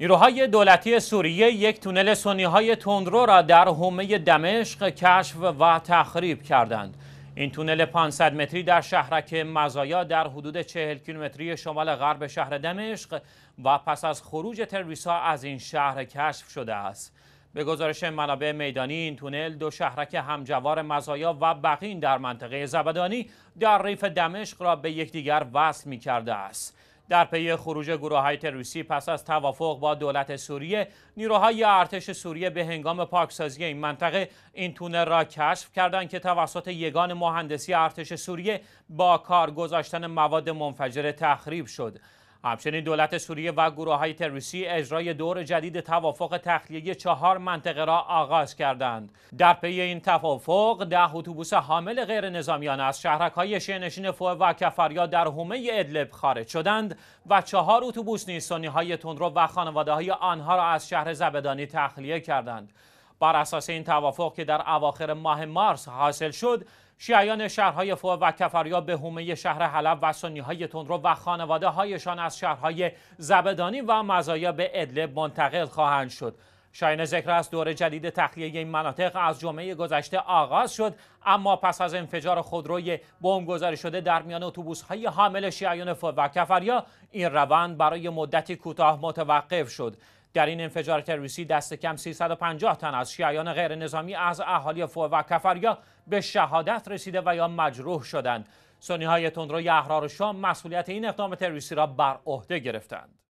نیروهای دولتی سوریه یک تونل سنی های تندرو را در حومه دمشق کشف و تخریب کردند. این تونل 500 متری در شهرک مزایا در حدود 40 کیلومتری شمال غرب شهر دمشق و پس از خروج تلویسا از این شهر کشف شده است. به گزارش منابع میدانی این تونل دو شهرک همجوار مزایا و بقین در منطقه زبدانی در ریف دمشق را به یکدیگر وصل می کرده است. در پی خروج گروه های تروریستی پس از توافق با دولت سوریه نیروهای ارتش سوریه به هنگام پاکسازی این منطقه این تونل را کشف کردند که توسط یگان مهندسی ارتش سوریه با کار گذاشتن مواد منفجره تخریب شد همچنین دولت سوریه و گروه های تروریستی اجرای دور جدید توافق تخلیه چهار منطقه را آغاز کردند در پی این توافق ده اتوبوس حامل غیر نظامیان از شهرک های شینشین و کفریا در حومه ادلب خارج شدند و چهار اتوبوس نیز های تندرو و خانواده های آنها را از شهر زبدانی تخلیه کردند بر اساس این توافق که در اواخر ماه مارس حاصل شد شیعیان شهرهای فور و کفریا به حومه شهر حلب و سنیهای تندرو و خانواده هایشان از شهرهای زبدانی و مزایا به ادلب منتقل خواهند شد شاین ذکر است دور جدید تخلیه این مناطق از جمعه گذشته آغاز شد اما پس از انفجار خودروی گذاری شده در میان های حامل شیعیان فو و کفریا این روند برای مدتی کوتاه متوقف شد در این انفجار تروریستی دست کم 350 تن از شیعیان غیر نظامی از اهالی فوه و کفریا به شهادت رسیده و یا مجروح شدند سنی های تندروی احرار شام مسئولیت این اقدام تروریستی را بر عهده گرفتند